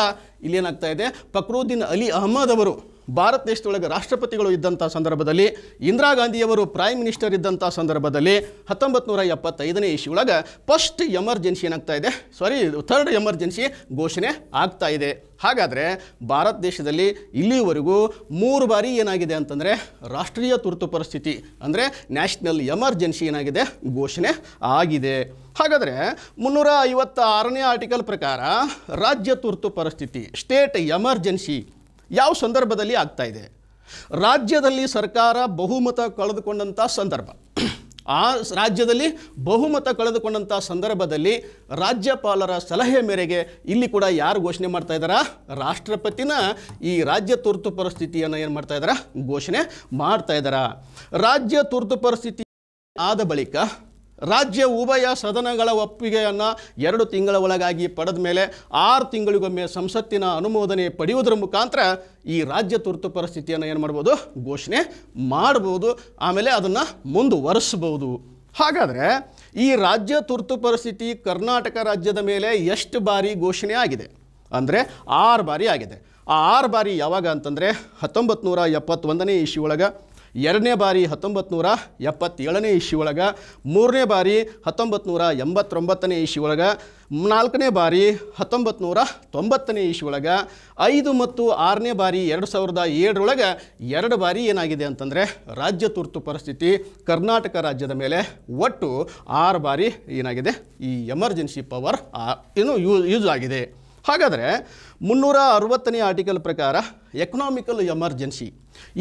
ಇಲ್ಲೇನಾಗ್ತಾ ಇದೆ ಫಕ್ರುದ್ದೀನ್ ಅಲಿ ಅಹಮದ್ ಅವರು ಭಾರತ ದೇಶದೊಳಗೆ ರಾಷ್ಟ್ರಪತಿಗಳು ಇದ್ದಂಥ ಸಂದರ್ಭದಲ್ಲಿ ಇಂದಿರಾ ಗಾಂಧಿಯವರು ಪ್ರೈಮ್ ಮಿನಿಸ್ಟರ್ ಇದ್ದಂಥ ಸಂದರ್ಭದಲ್ಲಿ ಹತ್ತೊಂಬತ್ತು ನೂರ ಎಪ್ಪತ್ತೈದನೇ ಇಶ್ಯೊಳಗೆ ಫಸ್ಟ್ ಎಮರ್ಜೆನ್ಸಿ ಏನಾಗ್ತಾ ಇದೆ ಸಾರಿ ಥರ್ಡ್ ಎಮರ್ಜೆನ್ಸಿ ಘೋಷಣೆ ಆಗ್ತಾ ಇದೆ ಹಾಗಾದರೆ ಭಾರತ ದೇಶದಲ್ಲಿ ಇಲ್ಲಿವರೆಗೂ ಮೂರು ಬಾರಿ ಏನಾಗಿದೆ ಅಂತಂದರೆ ರಾಷ್ಟ್ರೀಯ ತುರ್ತು ಪರಿಸ್ಥಿತಿ ಅಂದರೆ ನ್ಯಾಷನಲ್ ಎಮರ್ಜೆನ್ಸಿ ಏನಾಗಿದೆ ಘೋಷಣೆ ಆಗಿದೆ ಹಾಗಾದರೆ ಮುನ್ನೂರ ಐವತ್ತ ಆರನೇ ಆರ್ಟಿಕಲ್ ಪ್ರಕಾರ ರಾಜ್ಯ ತುರ್ತು ಪರಿಸ್ಥಿತಿ ಸ್ಟೇಟ್ ಎಮರ್ಜೆನ್ಸಿ ಯಾವ ಸಂದರ್ಭದಲ್ಲಿ ಆಗ್ತಾ ಇದೆ ರಾಜ್ಯದಲ್ಲಿ ಸರ್ಕಾರ ಬಹುಮತ ಕಳೆದುಕೊಂಡಂಥ ಸಂದರ್ಭ ಆ ರಾಜ್ಯದಲ್ಲಿ ಬಹುಮತ ಕಳೆದುಕೊಂಡಂಥ ಸಂದರ್ಭದಲ್ಲಿ ರಾಜ್ಯಪಾಲರ ಸಲಹೆ ಮೇರೆಗೆ ಇಲ್ಲಿ ಕೂಡ ಯಾರು ಘೋಷಣೆ ಮಾಡ್ತಾ ಇದ್ದಾರಾ ರಾಷ್ಟ್ರಪತಿನ ಈ ರಾಜ್ಯ ತುರ್ತು ಪರಿಸ್ಥಿತಿಯನ್ನು ಏನು ಮಾಡ್ತಾ ಇದ್ದಾರಾ ಘೋಷಣೆ ಮಾಡ್ತಾ ಇದ್ದಾರಾ ರಾಜ್ಯ ತುರ್ತು ಪರಿಸ್ಥಿತಿ ಆದ ಬಳಿಕ ರಾಜ್ಯ ಉಭಯ ಸದನಗಳ ಒಪ್ಪಿಗೆಯನ್ನು ಎರಡು ತಿಂಗಳ ಒಳಗಾಗಿ ಪಡೆದ ಮೇಲೆ ಆರು ತಿಂಗಳಿಗೊಮ್ಮೆ ಸಂಸತ್ತಿನ ಅನುಮೋದನೆ ಪಡೆಯುವುದರ ಮುಖಾಂತರ ಈ ರಾಜ್ಯ ತುರ್ತು ಪರಿಸ್ಥಿತಿಯನ್ನು ಏನು ಮಾಡ್ಬೋದು ಘೋಷಣೆ ಮಾಡ್ಬೋದು ಆಮೇಲೆ ಅದನ್ನು ಮುಂದುವರಿಸ್ಬೋದು ಹಾಗಾದರೆ ಈ ರಾಜ್ಯ ತುರ್ತು ಪರಿಸ್ಥಿತಿ ಕರ್ನಾಟಕ ರಾಜ್ಯದ ಮೇಲೆ ಎಷ್ಟು ಬಾರಿ ಘೋಷಣೆ ಆಗಿದೆ ಅಂದರೆ ಆರು ಬಾರಿ ಆಗಿದೆ ಆ ಆರು ಬಾರಿ ಯಾವಾಗ ಅಂತಂದರೆ ಹತ್ತೊಂಬತ್ತು ನೂರ ಎಪ್ಪತ್ತೊಂದನೇ ಇಶಿ ಒಳಗೆ ಎರಡನೇ ಬಾರಿ ಹತ್ತೊಂಬತ್ತು ನೂರ ಎಪ್ಪತ್ತೇಳನೇ ಇಶಿ ಒಳಗೆ ಮೂರನೇ ಬಾರಿ ಹತ್ತೊಂಬತ್ತು ನೂರ ಎಂಬತ್ತೊಂಬತ್ತನೇ ಇಶಿ ಒಳಗೆ ನಾಲ್ಕನೇ ಬಾರಿ ಹತ್ತೊಂಬತ್ತು ನೂರ ತೊಂಬತ್ತನೇ ಇಶಿ ಒಳಗೆ ಐದು ಮತ್ತು ಆರನೇ ಬಾರಿ ಎರಡು ಸಾವಿರದ ಏಳರೊಳಗೆ ಎರಡು ಬಾರಿ ಏನಾಗಿದೆ ಅಂತಂದರೆ ರಾಜ್ಯ ತುರ್ತು ಪರಿಸ್ಥಿತಿ ಕರ್ನಾಟಕ ರಾಜ್ಯದ ಮೇಲೆ ಒಟ್ಟು ಆರು ಬಾರಿ ಏನಾಗಿದೆ ಈ ಎಮರ್ಜೆನ್ಸಿ ಪವರ್ ಏನು ಯೂಸ್ ಯೂಸ್ ಆಗಿದೆ ಹಾಗಾದರೆ ಮುನ್ನೂರ ಅರವತ್ತನೇ ಆರ್ಟಿಕಲ್ ಪ್ರಕಾರ ಎಕನಾಮಿಕಲ್ ಎಮರ್ಜೆನ್ಸಿ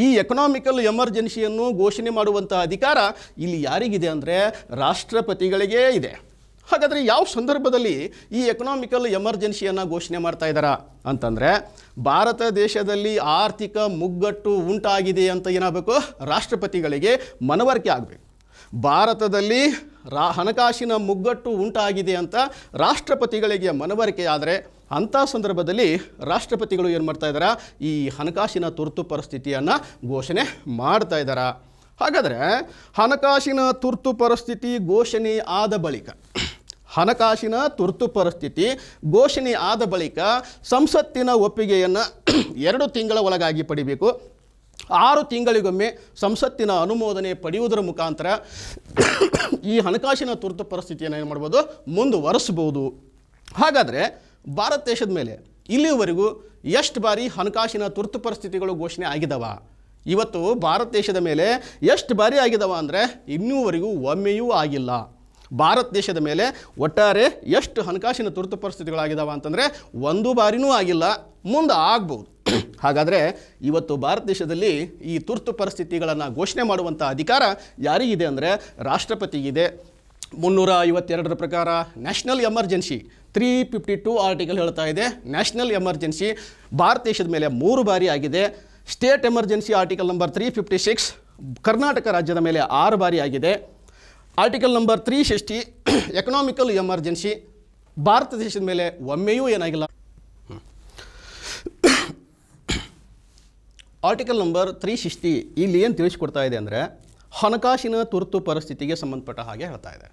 ಈ ಎಕನಾಮಿಕಲ್ ಎಮರ್ಜೆನ್ಸಿಯನ್ನು ಘೋಷಣೆ ಮಾಡುವಂಥ ಅಧಿಕಾರ ಇಲ್ಲಿ ಯಾರಿಗಿದೆ ಅಂದರೆ ರಾಷ್ಟ್ರಪತಿಗಳಿಗೇ ಇದೆ ಹಾಗಾದರೆ ಯಾವ ಸಂದರ್ಭದಲ್ಲಿ ಈ ಎಕನಾಮಿಕಲ್ ಎಮರ್ಜೆನ್ಸಿಯನ್ನು ಘೋಷಣೆ ಮಾಡ್ತಾ ಇದ್ದಾರ ಅಂತಂದರೆ ಭಾರತ ದೇಶದಲ್ಲಿ ಆರ್ಥಿಕ ಮುಗ್ಗಟ್ಟು ಉಂಟಾಗಿದೆ ಅಂತ ಏನಾಗಬೇಕು ರಾಷ್ಟ್ರಪತಿಗಳಿಗೆ ಮನವರಿಕೆ ಆಗಬೇಕು ಭಾರತದಲ್ಲಿ ರಾ ಹಣಕಾಸಿನ ಮುಗ್ಗಟ್ಟು ಉಂಟಾಗಿದೆ ಅಂತ ರಾಷ್ಟ್ರಪತಿಗಳಿಗೆ ಮನವರಿಕೆ ಆದರೆ ಅಂಥ ಸಂದರ್ಭದಲ್ಲಿ ರಾಷ್ಟ್ರಪತಿಗಳು ಏನು ಮಾಡ್ತಾ ಇದ್ದಾರೆ ಈ ಹಣಕಾಸಿನ ತುರ್ತು ಪರಿಸ್ಥಿತಿಯನ್ನು ಘೋಷಣೆ ಮಾಡ್ತಾ ಇದ್ದಾರೆ ಹಾಗಾದರೆ ಹಣಕಾಸಿನ ತುರ್ತು ಪರಿಸ್ಥಿತಿ ಘೋಷಣೆ ಆದ ಬಳಿಕ ಹಣಕಾಸಿನ ತುರ್ತು ಪರಿಸ್ಥಿತಿ ಘೋಷಣೆ ಆದ ಬಳಿಕ ಸಂಸತ್ತಿನ ಒಪ್ಪಿಗೆಯನ್ನು *clears throat* ಎರಡು ತಿಂಗಳ ಒಳಗಾಗಿ ಪಡಿಬೇಕು ಆರು ತಿಂಗಳಿಗೊಮ್ಮೆ ಸಂಸತ್ತಿನ ಅನುಮೋದನೆ ಪಡೆಯುವುದರ ಮುಖಾಂತರ *clears throat* ಈ ಹಣಕಾಸಿನ ತುರ್ತು ಪರಿಸ್ಥಿತಿಯನ್ನು ಏನು ಮಾಡ್ಬೋದು ಮುಂದುವರೆಸ್ಬೋದು ಹಾಗಾದರೆ ಭಾರತ ದೇಶದ ಮೇಲೆ ಇಲ್ಲಿಯವರೆಗೂ ಎಷ್ಟು ಬಾರಿ ಹಣಕಾಸಿನ ತುರ್ತು ಪರಿಸ್ಥಿತಿಗಳು ಘೋಷಣೆ ಆಗಿದವ ಇವತ್ತು ಭಾರತ ದೇಶದ ಮೇಲೆ ಎಷ್ಟು ಬಾರಿ ಆಗಿದವ ಅಂದರೆ ಇನ್ನೂವರೆಗೂ ಒಮ್ಮೆಯೂ ಆಗಿಲ್ಲ ಭಾರತ ದೇಶದ ಮೇಲೆ ಒಟ್ಟಾರೆ ಎಷ್ಟು ಹಣಕಾಸಿನ ತುರ್ತು ಪರಿಸ್ಥಿತಿಗಳಾಗಿದ್ದಾವ ಅಂತಂದರೆ ಒಂದು ಬಾರಿನೂ ಆಗಿಲ್ಲ ಮುಂದೆ ಆಗ್ಬೋದು *clears throat* ಹಾಗಾದರೆ ಇವತ್ತು ಭಾರತ ದೇಶದಲ್ಲಿ ಈ ತುರ್ತು ಪರಿಸ್ಥಿತಿಗಳನ್ನು ಘೋಷಣೆ ಮಾಡುವಂಥ ಅಧಿಕಾರ ಯಾರಿಗಿದೆ ಅಂದರೆ ರಾಷ್ಟ್ರಪತಿಗಿದೆ ಮುನ್ನೂರ ಐವತ್ತೆರಡರ ಪ್ರಕಾರ national emergency three fifty two article ಹೇಳ್ತಾ ಇದೆ ನ್ಯಾಷನಲ್ ಎಮರ್ಜೆನ್ಸಿ ಭಾರತ ದೇಶದ ಮೇಲೆ ಮೂರು ಬಾರಿ ಆಗಿದೆ state emergency article number three fifty six Karnataka ರಾಜ್ಯದ ಮೇಲೆ ಆರು ಬಾರಿ ಆಗಿದೆ article number three sixty *clears throat* economical emergency Bharat ದೇಶದ ಮೇಲೆ ಒಮ್ಮೆಯೂ ಏನಾಗಿಲ್ಲ *clears throat* ಆರ್ಟಿಕಲ್ ನಂಬರ್ ತ್ರೀ ಸಿಕ್ಸ್ಟಿ ಇಲ್ಲಿ ಏನು ತಿಳಿಸ್ಕೊಡ್ತಾ ಇದೆ ಅಂದರೆ ಹಣಕಾಸಿನ ತುರ್ತು ಪರಿಸ್ಥಿತಿಗೆ ಸಂಬಂಧಪಟ್ಟ ಹಾಗೆ ಹೇಳ್ತಾ ಇದೆ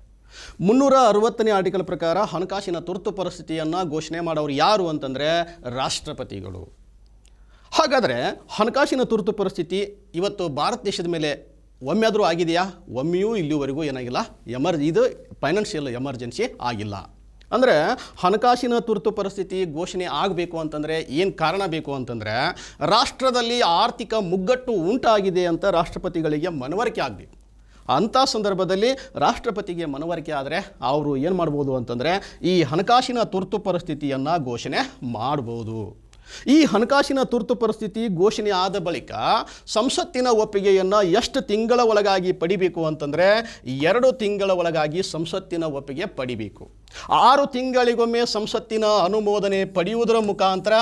ಮುನ್ನೂರ ಅರವತ್ತನೇ ಆರ್ಟಿಕಲ್ ಪ್ರಕಾರ ಹಣಕಾಸಿನ ತುರ್ತು ಪರಿಸ್ಥಿತಿಯನ್ನು ಘೋಷಣೆ ಮಾಡೋರು ಯಾರು ಅಂತಂದರೆ ರಾಷ್ಟ್ರಪತಿಗಳು ಹಾಗಾದರೆ ಹಣಕಾಸಿನ ತುರ್ತು ಪರಿಸ್ಥಿತಿ ಇವತ್ತು ಭಾರತ ದೇಶದ ಮೇಲೆ ಒಮ್ಮೆಯಾದರೂ ಆಗಿದೆಯಾ ಒಮ್ಮೆಯೂ ಇಲ್ಲಿವರೆಗೂ ಏನಾಗಿಲ್ಲ ಎಮರ್ ಇದು ಫೈನಾನ್ಷಿಯಲ್ ಎಮರ್ಜೆನ್ಸಿ ಆಗಿಲ್ಲ ಅಂದರೆ ಹಣಕಾಸಿನ ತುರ್ತು ಪರಿಸ್ಥಿತಿ ಘೋಷಣೆ ಆಗಬೇಕು ಅಂತಂದರೆ ಏನು ಕಾರಣ ಬೇಕು ಅಂತಂದರೆ ರಾಷ್ಟ್ರದಲ್ಲಿ ಆರ್ಥಿಕ ಮುಗ್ಗಟ್ಟು ಉಂಟಾಗಿದೆ ಅಂತ ರಾಷ್ಟ್ರಪತಿಗಳಿಗೆ ಮನವರಿಕೆ ಆಗಬೇಕು ಅಂಥ ಸಂದರ್ಭದಲ್ಲಿ ರಾಷ್ಟ್ರಪತಿಗೆ ಮನವರಿಕೆ ಆದರೆ ಅವರು ಏನು ಮಾಡ್ಬೋದು ಅಂತಂದರೆ ಈ ಹಣಕಾಸಿನ ತುರ್ತು ಪರಿಸ್ಥಿತಿಯನ್ನು ಘೋಷಣೆ ಮಾಡ್ಬೋದು ಈ ಹಣಕಾಸಿನ ತುರ್ತು ಪರಿಸ್ಥಿತಿ ಘೋಷಣೆ ಆದ ಬಳಿಕ ಸಂಸತ್ತಿನ ಒಪ್ಪಿಗೆಯನ್ನು ಎಷ್ಟು ತಿಂಗಳ ಒಳಗಾಗಿ ಪಡಿಬೇಕು ಅಂತಂದರೆ ಎರಡು ತಿಂಗಳ ಒಳಗಾಗಿ ಸಂಸತ್ತಿನ ಒಪ್ಪಿಗೆ ಪಡಿಬೇಕು ಆರು ತಿಂಗಳಿಗೊಮ್ಮೆ ಸಂಸತ್ತಿನ ಅನುಮೋದನೆ ಪಡೆಯುವುದರ ಮುಖಾಂತರ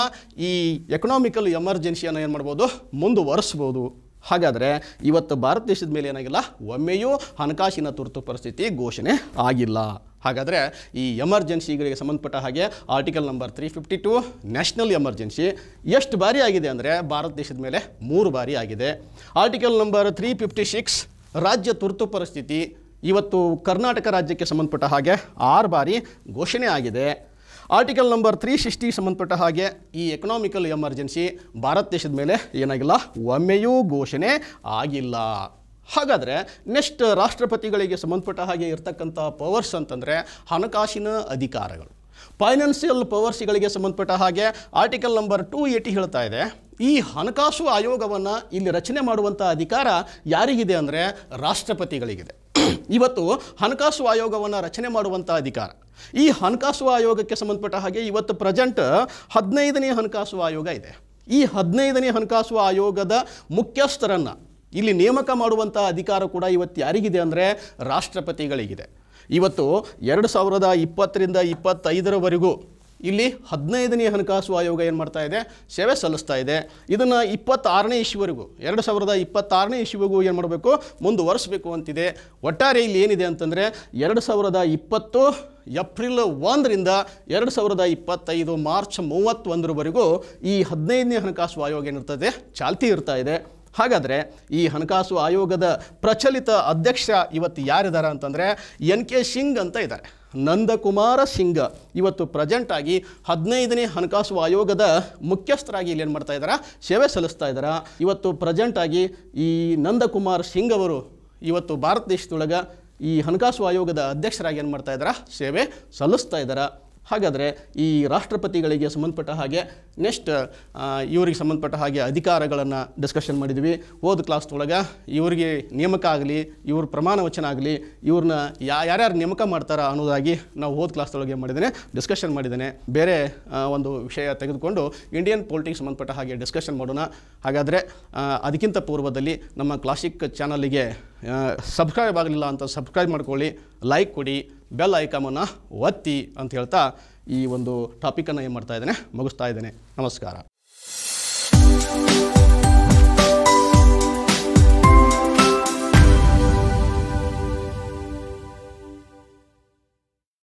ಈ ಎಕನಾಮಿಕಲ್ ಎಮರ್ಜೆನ್ಸಿಯನ್ನು ಏನು ಮಾಡ್ಬೋದು ಮುಂದುವರೆಸ್ಬೋದು ಹಾಗಾದರೆ ಇವತ್ತು ಭಾರತ ದೇಶದ ಮೇಲೆ ಏನಾಗಿಲ್ಲ ಒಮ್ಮೆಯೂ ಹಣಕಾಸಿನ ತುರ್ತು ಪರಿಸ್ಥಿತಿ ಘೋಷಣೆ ಆಗಿಲ್ಲ ಹಾಗಾದರೆ ಈ ಎಮರ್ಜೆನ್ಸಿಗಳಿಗೆ ಸಂಬಂಧಪಟ್ಟ ಹಾಗೆ article number three fifty two national emergency ಎಷ್ಟು ಬಾರಿ ಆಗಿದೆ ಅಂದರೆ ಭಾರತ ದೇಶದ ಮೇಲೆ ಮೂರು ಬಾರಿ ಆಗಿದೆ article number three fifty six ರಾಜ್ಯ ತುರ್ತು ಪರಿಸ್ಥಿತಿ ಇವತ್ತು ಕರ್ನಾಟಕ ರಾಜ್ಯಕ್ಕೆ ಸಂಬಂಧಪಟ್ಟ ಹಾಗೆ ಆರು ಬಾರಿ ಘೋಷಣೆ ಆಗಿದೆ ಆರ್ಟಿಕಲ್ ನಂಬರ್ ತ್ರೀ ಸಿಕ್ಸ್ಟಿ ಸಂಬಂಧಪಟ್ಟ ಹಾಗೆ ಈ ಎಕನಾಮಿಕಲ್ ಎಮರ್ಜೆನ್ಸಿ ಭಾರತ ದೇಶದ ಮೇಲೆ ಏನಾಗಿಲ್ಲ ಒಮ್ಮೆಯೂ ಘೋಷಣೆ ಆಗಿಲ್ಲ ಹಾಗಾದರೆ ನೆಕ್ಸ್ಟ್ ರಾಷ್ಟ್ರಪತಿಗಳಿಗೆ ಸಂಬಂಧಪಟ್ಟ ಹಾಗೆ ಇರತಕ್ಕಂಥ ಪವರ್ಸ್ ಅಂತಂದರೆ ಹಣಕಾಸಿನ ಅಧಿಕಾರಗಳು ಫೈನಾನ್ಸಿಯಲ್ ಪವರ್ಸ್ಗಳಿಗೆ ಸಂಬಂಧಪಟ್ಟ ಹಾಗೆ ಆರ್ಟಿಕಲ್ ನಂಬರ್ ಟೂ ಏಯ್ಟಿ ಹೇಳ್ತಾ ಇದೆ ಈ ಹಣಕಾಸು ಆಯೋಗವನ್ನು ಇಲ್ಲಿ ರಚನೆ ಮಾಡುವಂಥ ಅಧಿಕಾರ ಯಾರಿಗಿದೆ ಅಂದರೆ ರಾಷ್ಟ್ರಪತಿಗಳಿಗಿದೆ ಇವತ್ತು ಹಣಕಾಸು ಆಯೋಗವನ್ನು ರಚನೆ ಮಾಡುವಂಥ ಅಧಿಕಾರ ಈ ಹಣಕಾಸು ಆಯೋಗಕ್ಕೆ ಸಂಬಂಧಪಟ್ಟ ಹಾಗೆ ಇವತ್ತು ಪ್ರೆಸೆಂಟ್ ಹದಿನೈದನೇ ಹಣಕಾಸು ಆಯೋಗ ಇದೆ ಈ ಹದಿನೈದನೇ ಹಣಕಾಸು ಆಯೋಗದ ಮುಖ್ಯಸ್ಥರನ್ನು ಇಲ್ಲಿ ನೇಮಕ ಮಾಡುವಂಥ ಅಧಿಕಾರ ಕೂಡ ಇವತ್ತು ಯಾರಿಗಿದೆ ಅಂದರೆ ರಾಷ್ಟ್ರಪತಿಗಳಿಗಿದೆ ಇವತ್ತು ಎರಡು ಸಾವಿರದ ಇಪ್ಪತ್ತರಿಂದ ಇಪ್ಪತ್ತೈದರವರೆಗೂ ಇಲ್ಲಿ ಹದಿನೈದನೇ ಹಣಕಾಸು ಆಯೋಗ ಏನು ಮಾಡ್ತಾ ಇದೆ ಸೇವೆ ಸಲ್ಲಿಸ್ತಾ ಇದೆ ಇದನ್ನು ಇಪ್ಪತ್ತಾರನೇ ಇಶುವರೆಗೂ ಎರಡು ಸಾವಿರದ ಇಪ್ಪತ್ತಾರನೇ ಇಶುವಿಗೂ ಏನು ಮಾಡಬೇಕು ಮುಂದುವರಿಸಬೇಕು ಅಂತಿದೆ ಒಟ್ಟಾರೆ ಇಲ್ಲಿ ಏನಿದೆ ಅಂತಂದರೆ ಎರಡು ಸಾವಿರದ ಇಪ್ಪತ್ತು ಏಪ್ರಿಲ್ ಒಂದರಿಂದ ಎರಡು ಸಾವಿರದ ಇಪ್ಪತ್ತೈದು ಮಾರ್ಚ್ ಮೂವತ್ತೊಂದರವರೆಗೂ ಈ ಹದಿನೈದನೇ ಹಣಕಾಸು ಆಯೋಗ ಏನಿರ್ತದೆ ಚಾಲ್ತಿ ಇರ್ತಾ ಇದೆ ಹಾಗಾದರೆ ಈ ಹಣಕಾಸು ಆಯೋಗದ ಪ್ರಚಲಿತ ಅಧ್ಯಕ್ಷ ಇವತ್ತು ಯಾರಿದ್ದಾರೆ ಅಂತಂದರೆ ಎನ್ ಕೆ ಸಿಂಗ್ ಅಂತ ಇದ್ದಾರೆ ನಂದಕುಮಾರ ಸಿಂಗ ಇವತ್ತು ಪ್ರೆಸೆಂಟ್ ಆಗಿ ಹದಿನೈದನೇ ಹಣಕಾಸು ಆಯೋಗದ ಮುಖ್ಯಸ್ಥರಾಗಿ ಇಲ್ಲಿ ಏನು ಮಾಡ್ತಾ ಇದ್ದಾರೆ ಸೇವೆ ಸಲ್ಲಿಸ್ತಾ ಇದ್ದಾರೆ ಇವತ್ತು ಪ್ರೆಸೆಂಟ್ ಆಗಿ ಈ ನಂದಕುಮಾರ್ ಸಿಂಗ್ ಅವರು ಇವತ್ತು ಭಾರತ ದೇಶದೊಳಗೆ ಈ ಹಣಕಾಸು ಆಯೋಗದ ಅಧ್ಯಕ್ಷರಾಗಿ ಏನು ಮಾಡ್ತಾ ಇದ್ದಾರೆ ಸೇವೆ ಸಲ್ಲಿಸ್ತಾ ಇದ್ದಾರೆ ಹಾಗಾದರೆ ಈ ರಾಷ್ಟ್ರಪತಿಗಳಿಗೆ ಸಂಬಂಧಪಟ್ಟ ಹಾಗೆ ನೆಕ್ಸ್ಟ್ ಇವರಿಗೆ ಸಂಬಂಧಪಟ್ಟ ಹಾಗೆ ಅಧಿಕಾರಗಳನ್ನು ಡಿಸ್ಕಷನ್ ಮಾಡಿದ್ವಿ ಓದ್ ಕ್ಲಾಸ್ದೊಳಗೆ ಇವರಿಗೆ ನೇಮಕ ಆಗಲಿ ಇವ್ರ ಪ್ರಮಾಣ ವಚನ ಆಗಲಿ ಇವ್ರನ್ನ ಯಾ ಯಾರ್ಯಾರು ನೇಮಕ ಮಾಡ್ತಾರ ಅನ್ನೋದಾಗಿ ನಾವು ಓದ್ ಕ್ಲಾಸ್ದೊಳಗೆ ಮಾಡಿದ್ದೇನೆ ಡಿಸ್ಕಷನ್ ಮಾಡಿದ್ದೇನೆ ಬೇರೆ ಒಂದು ವಿಷಯ ತೆಗೆದುಕೊಂಡು ಇಂಡಿಯನ್ ಪೊಲಿಟಿಕ್ಸ್ ಸಂಬಂಧಪಟ್ಟ ಹಾಗೆ ಡಿಸ್ಕಷನ್ ಮಾಡೋಣ ಹಾಗಾದರೆ ಅದಕ್ಕಿಂತ ಪೂರ್ವದಲ್ಲಿ ನಮ್ಮ ಕ್ಲಾಸಿಕ್ ಚಾನಲಿಗೆ ಸಬ್ಸ್ಕ್ರೈಬ್ ಆಗಲಿಲ್ಲ ಅಂತ ಸಬ್ಸ್ಕ್ರೈಬ್ ಮಾಡ್ಕೊಳ್ಳಿ ಲೈಕ್ ಕೊಡಿ ಬೆಲ್ ಐಕಾಮನ್ನು ಒತ್ತಿ ಅಂತ ಹೇಳ್ತಾ ಈ ಒಂದು ಟಾಪಿಕನ್ನು ಏನು ಮಾಡ್ತಾ ಇದ್ದೇನೆ ಮುಗಿಸ್ತಾ ಇದ್ದೇನೆ ನಮಸ್ಕಾರ